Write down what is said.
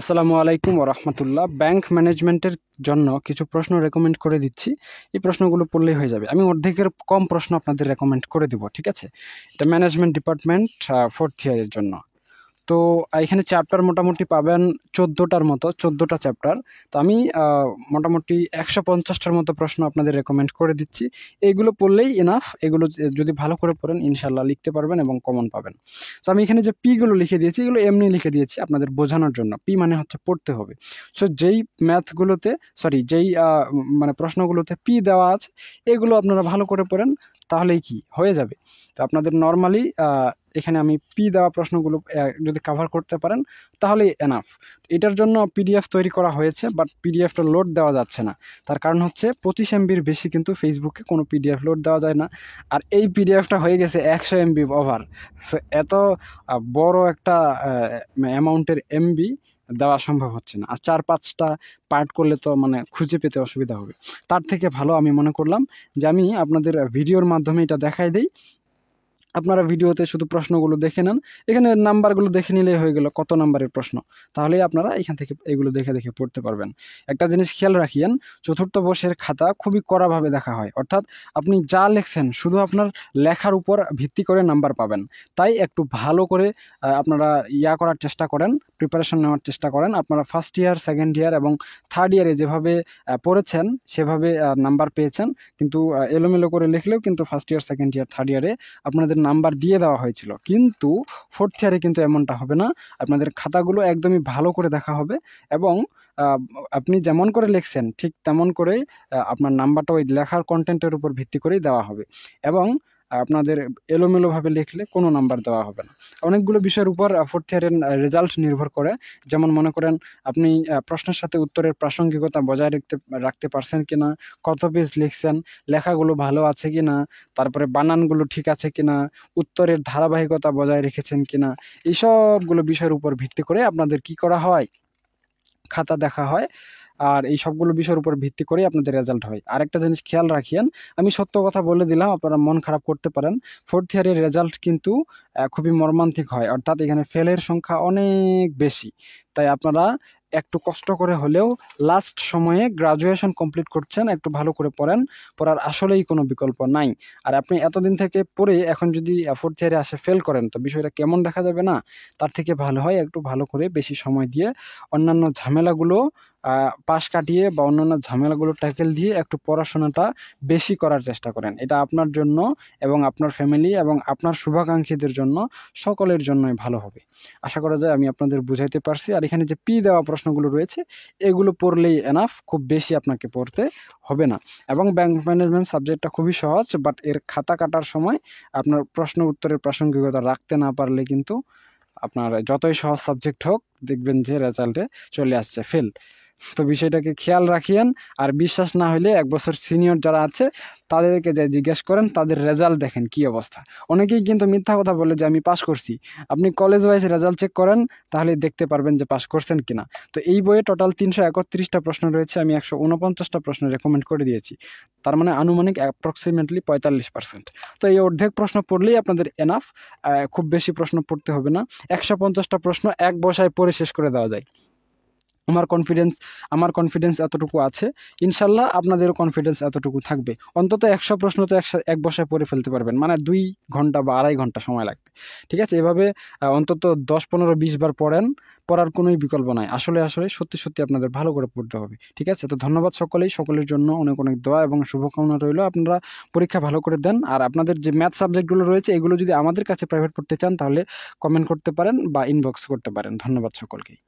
আসসালামু আলাইকুম রহমতুল্লাহ ব্যাংক ম্যানেজমেন্টের জন্য কিছু প্রশ্ন রেকমেন্ড করে দিচ্ছি এই প্রশ্নগুলো পড়লেই হয়ে যাবে আমি অর্ধেকের কম প্রশ্ন আপনাদের রেকমেন্ড করে দেব ঠিক আছে এটা ম্যানেজমেন্ট ডিপার্টমেন্ট ফোর্থ ইয়ারের জন্য তো এখানে চ্যাপ্টার মোটামুটি পাবেন চোদ্দোটার মতো চোদ্দোটা চ্যাপ্টার তো আমি মোটামুটি একশো পঞ্চাশটার মতো প্রশ্ন আপনাদের রেকমেন্ড করে দিচ্ছি এইগুলো পড়লেই এনাফ এগুলো যদি ভালো করে পড়েন ইনশাল্লাহ লিখতে পারবেন এবং কমন পাবেন তো আমি এখানে যে পিগুলো লিখে দিয়েছি এগুলো এমনি লিখে দিয়েছি আপনাদের বোঝানোর জন্য পি মানে হচ্ছে পড়তে হবে সো যেই ম্যাথগুলোতে সরি যেই মানে প্রশ্নগুলোতে পি দেওয়া আছে এগুলো আপনারা ভালো করে পড়েন তাহলেই কি হয়ে যাবে তো আপনাদের নর্মালি এখানে আমি পি দেওয়া প্রশ্নগুলো যদি কাভার করতে পারেন তাহলেই এনাফ এটার জন্য পিডিএফ তৈরি করা হয়েছে বাট পিডিএফটা লোড দেওয়া যাচ্ছে না তার কারণ হচ্ছে পঁচিশ এমবির বেশি কিন্তু ফেসবুকে কোনো পিডিএফ লোড দেওয়া যায় না আর এই পিডিএফটা হয়ে গেছে একশো এমবি ওভার সো এত বড় একটা অ্যামাউন্টের এমবি দেওয়া সম্ভব হচ্ছে না আর চার পাঁচটা পার্ট করলে তো মানে খুঁজে পেতে অসুবিধা হবে তার থেকে ভালো আমি মনে করলাম যে আমি আপনাদের ভিডিওর মাধ্যমে এটা দেখাই দিই আপনারা ভিডিওতে শুধু প্রশ্নগুলো দেখে নেন এখানে নাম্বারগুলো দেখে নিলেই হয়ে গেল কত নাম্বারের প্রশ্ন তাহলেই আপনারা এখান থেকে এগুলো দেখে দেখে পড়তে পারবেন একটা জিনিস খেয়াল রাখিয়েন চতুর্থ বর্ষের খাতা খুবই কড়াভাবে দেখা হয় অর্থাৎ আপনি যা লেখছেন শুধু আপনার লেখার উপর ভিত্তি করে নাম্বার পাবেন তাই একটু ভালো করে আপনারা ইয়া করার চেষ্টা করেন প্রিপারেশন নেওয়ার চেষ্টা করেন আপনারা ফার্স্ট ইয়ার সেকেন্ড ইয়ার এবং থার্ড ইয়ারে যেভাবে পড়েছেন সেভাবে নাম্বার পেয়েছেন কিন্তু এলোমেলো করে লিখলেও কিন্তু first year second year third ইয়ারে আপনাদের নাম্বার দিয়ে দেওয়া হয়েছিল কিন্তু ফোর্থ ইয়ারে কিন্তু এমনটা হবে না আপনাদের খাতাগুলো একদমই ভালো করে দেখা হবে এবং আপনি যেমন করে লিখছেন ঠিক তেমন করে আপনার নাম্বারটা ওই লেখার কন্টেন্টের উপর ভিত্তি করেই দেওয়া হবে এবং আপনাদের এলোমেলোভাবে লিখলে কোনো নাম্বার দেওয়া হবে না অনেকগুলো বিষয়ের উপর ফোর্থ ইয়ারের রেজাল্ট নির্ভর করে যেমন মনে করেন আপনি প্রশ্নের সাথে উত্তরের প্রাসঙ্গিকতা বজায় রাখতে রাখতে পারছেন কি না কত পেজ লিখছেন লেখাগুলো ভালো আছে কি না তারপরে বানানগুলো ঠিক আছে কি না উত্তরের ধারাবাহিকতা বজায় রেখেছেন কি না এইসবগুলো বিষয়ের উপর ভিত্তি করে আপনাদের কি করা হয় খাতা দেখা হয় আর এই সবগুলো বিষয়ের উপর ভিত্তি করেই আপনাদের রেজাল্ট হয় আরেকটা জিনিস খেয়াল রাখিয়েন আমি সত্য কথা বলে দিলাম আপনারা মন খারাপ করতে পারেন ফোর্থ ইয়ারের রেজাল্ট কিন্তু খুবই মর্মান্তিক হয় অর্থাৎ এখানে ফেলের সংখ্যা অনেক বেশি তাই আপনারা একটু কষ্ট করে হলেও লাস্ট সময়ে গ্রাজুয়েশন কমপ্লিট করছেন একটু ভালো করে পড়েন পড়ার আসলেই কোনো বিকল্প নাই আর আপনি এতদিন থেকে পড়ে এখন যদি ফোর্থ ইয়ারে আসে ফেল করেন তো বিষয়টা কেমন দেখা যাবে না তার থেকে ভালো হয় একটু ভালো করে বেশি সময় দিয়ে অন্যান্য ঝামেলাগুলো পাশ কাটিয়ে বা অন্যান্য ঝামেলাগুলো ট্যাকেল দিয়ে একটু পড়াশোনাটা বেশি করার চেষ্টা করেন এটা আপনার জন্য এবং আপনার ফ্যামিলি এবং আপনার শুভাকাঙ্ক্ষীদের জন্য সকলের জন্যই ভালো হবে আশা করা যায় আমি আপনাদের বুঝাইতে পারছি আর এখানে যে পি দেওয়া প্রশ্নগুলো রয়েছে এগুলো পড়লেই এনাফ খুব বেশি আপনাকে পড়তে হবে না এবং ব্যাংক ম্যানেজমেন্ট সাবজেক্টটা খুবই সহজ বাট এর খাতা কাটার সময় আপনার প্রশ্ন উত্তরের প্রাসঙ্গিকতা রাখতে না পারলে কিন্তু আপনার যতই সহজ সাবজেক্ট হোক দেখবেন যে রেজাল্টে চলে আসছে ফেল তো বিষয়টাকে খেয়াল রাখিয়েন আর বিশ্বাস না হলে এক বছর সিনিয়র যারা আছে তাদেরকে যে জিজ্ঞেস করেন তাদের রেজাল্ট দেখেন কি অবস্থা অনেকেই কিন্তু মিথ্যা কথা বলে যে আমি পাশ করছি আপনি কলেজ ওয়াইজ রেজাল্ট চেক করেন তাহলে দেখতে পারবেন যে পাশ করছেন কিনা তো এই বইয়ে টোটাল তিনশো একত্রিশটা প্রশ্ন রয়েছে আমি একশো উনপঞ্চাশটা প্রশ্ন রেকমেন্ড করে দিয়েছি তার মানে আনুমানিক অ্যাপ্রক্সিমেটলি পঁয়তাল্লিশ পার্সেন্ট তো এই অর্ধেক প্রশ্ন পড়লেই আপনাদের এনাফ খুব বেশি প্রশ্ন পড়তে হবে না একশো পঞ্চাশটা প্রশ্ন এক বসায় পড়ে শেষ করে দেওয়া যায় আমার কনফিডেন্স আমার কনফিডেন্স এতটুকু আছে ইনশাল্লাহ আপনাদেরও কনফিডেন্স এতটুকু থাকবে অন্তত একশো প্রশ্ন তো একসাথে এক বসায় পড়ে ফেলতে পারবেন মানে দুই ঘন্টা বা আড়াই ঘন্টা সময় লাগবে ঠিক আছে এভাবে অন্তত দশ পনেরো বিশ বার পড়েন পড়ার কোনোই বিকল্প নাই আসলে আসলে সত্যি সত্যি আপনাদের ভালো করে পড়তে হবে ঠিক আছে তো ধন্যবাদ সকলেই সকলের জন্য অনেক অনেক দোয়া এবং শুভকামনা রইল আপনারা পরীক্ষা ভালো করে দেন আর আপনাদের যে ম্যাথ সাবজেক্টগুলো রয়েছে এগুলো যদি আমাদের কাছে প্রাইভেট পড়তে চান তাহলে কমেন্ট করতে পারেন বা ইনবক্স করতে পারেন ধন্যবাদ সকলকেই